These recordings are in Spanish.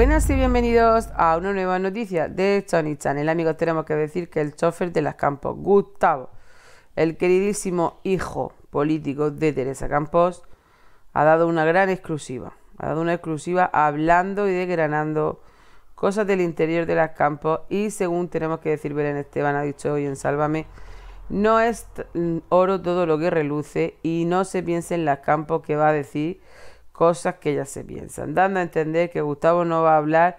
Buenas y bienvenidos a una nueva noticia de Sony Channel. Amigos, tenemos que decir que el chofer de las Campos, Gustavo, el queridísimo hijo político de Teresa Campos, ha dado una gran exclusiva. Ha dado una exclusiva hablando y desgranando cosas del interior de las Campos. Y según tenemos que decir, Belén Esteban ha dicho hoy en Sálvame, no es oro todo lo que reluce y no se piense en las Campos que va a decir cosas que ya se piensan, dando a entender que Gustavo no va a hablar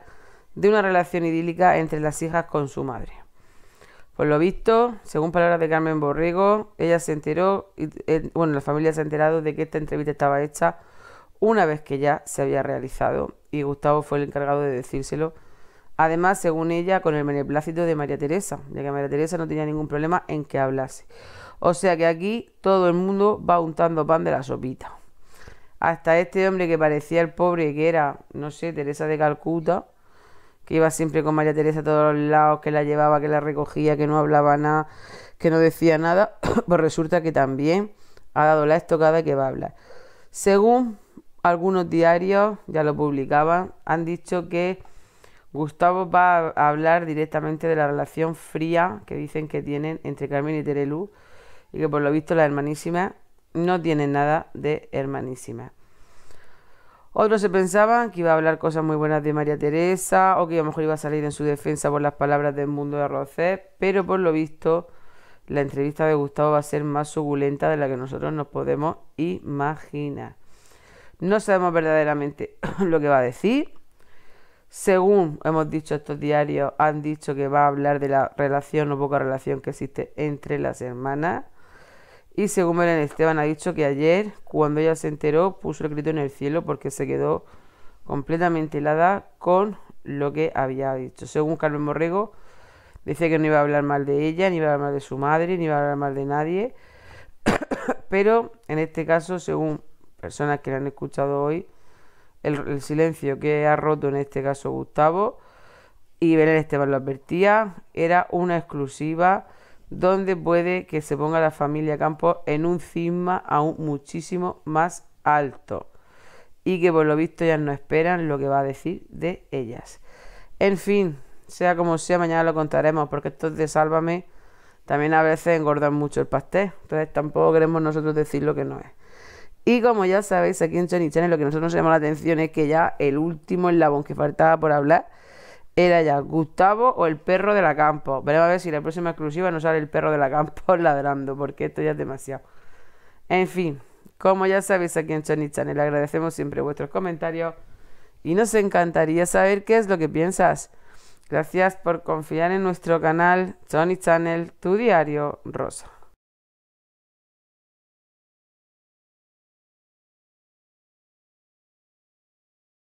de una relación idílica entre las hijas con su madre. Por lo visto, según palabras de Carmen Borrego, ella se enteró, bueno, la familia se ha enterado de que esta entrevista estaba hecha una vez que ya se había realizado y Gustavo fue el encargado de decírselo. Además, según ella, con el beneplácito de María Teresa, ya que María Teresa no tenía ningún problema en que hablase. O sea que aquí todo el mundo va untando pan de la sopita hasta este hombre que parecía el pobre, que era, no sé, Teresa de Calcuta, que iba siempre con María Teresa a todos los lados, que la llevaba, que la recogía, que no hablaba nada, que no decía nada, pues resulta que también ha dado la estocada que va a hablar. Según algunos diarios, ya lo publicaban, han dicho que Gustavo va a hablar directamente de la relación fría que dicen que tienen entre Carmen y Terelu y que por lo visto las hermanísimas no tiene nada de hermanísima. Otros se pensaban que iba a hablar cosas muy buenas de María Teresa o que a lo mejor iba a salir en su defensa por las palabras del mundo de arrocer pero por lo visto la entrevista de Gustavo va a ser más suculenta de la que nosotros nos podemos imaginar. No sabemos verdaderamente lo que va a decir. Según hemos dicho estos diarios, han dicho que va a hablar de la relación o poca relación que existe entre las hermanas. Y según Belén Esteban ha dicho que ayer, cuando ella se enteró, puso el grito en el cielo porque se quedó completamente helada con lo que había dicho. Según Carmen Borrego dice que no iba a hablar mal de ella, ni iba a hablar mal de su madre, ni iba a hablar mal de nadie. Pero en este caso, según personas que la han escuchado hoy, el, el silencio que ha roto en este caso Gustavo y Belén Esteban lo advertía, era una exclusiva donde puede que se ponga la familia Campos en un cisma aún muchísimo más alto y que por lo visto ya no esperan lo que va a decir de ellas. En fin, sea como sea, mañana lo contaremos porque esto de Sálvame también a veces engordan mucho el pastel, entonces tampoco queremos nosotros decir lo que no es. Y como ya sabéis, aquí en Channel lo que nosotros nos llama la atención es que ya el último eslabón que faltaba por hablar era ya Gustavo o el perro de la campo. Veremos a ver si la próxima exclusiva no sale el perro de la campo ladrando, porque esto ya es demasiado. En fin, como ya sabéis aquí en Chani Channel, agradecemos siempre vuestros comentarios y nos encantaría saber qué es lo que piensas. Gracias por confiar en nuestro canal Johnny Channel, tu diario rosa.